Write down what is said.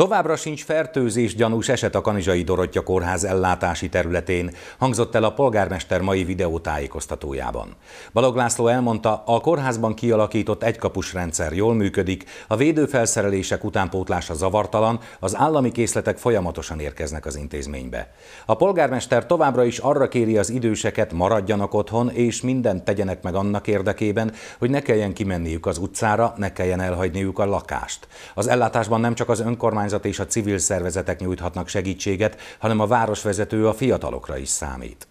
Továbbra sincs fertőzés gyanús eset a Kanizsai Dorottya Kórház ellátási területén, hangzott el a polgármester mai videótájékoztatójában. Balog László elmondta, a kórházban kialakított egykapus rendszer jól működik, a védőfelszerelések utánpótlása zavartalan, az állami készletek folyamatosan érkeznek az intézménybe. A polgármester továbbra is arra kéri az időseket, maradjanak otthon, és mindent tegyenek meg annak érdekében, hogy ne kelljen kimenniük az utcára, ne kelljen elhagyniuk a lakást. Az ellátásban nem csak az önkormány önkormányzat és a civil szervezetek nyújthatnak segítséget, hanem a városvezető a fiatalokra is számít.